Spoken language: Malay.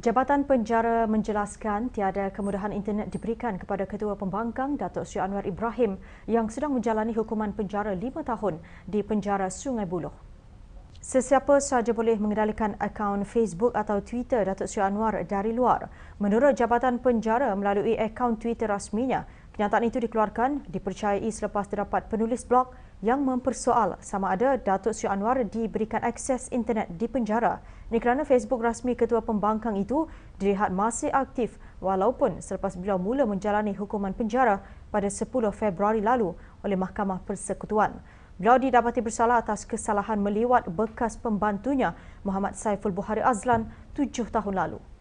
Jabatan Penjara menjelaskan tiada kemudahan internet diberikan kepada Ketua Pembangkang Datuk Sri Anwar Ibrahim yang sedang menjalani hukuman penjara 5 tahun di penjara Sungai Buloh. Sesiapa sahaja boleh mengendalikan akaun Facebook atau Twitter Datuk Sri Anwar dari luar. Menurut Jabatan Penjara melalui akaun Twitter rasminya, Kenyataan itu dikeluarkan dipercayai selepas terdapat penulis blog yang mempersoal sama ada Datuk Sri Anwar diberikan akses internet di penjara. Ini kerana Facebook rasmi ketua pembangkang itu dilihat masih aktif walaupun selepas beliau mula menjalani hukuman penjara pada 10 Februari lalu oleh Mahkamah Persekutuan. Beliau didapati bersalah atas kesalahan meliwat bekas pembantunya Muhammad Saiful Buhari Azlan 7 tahun lalu.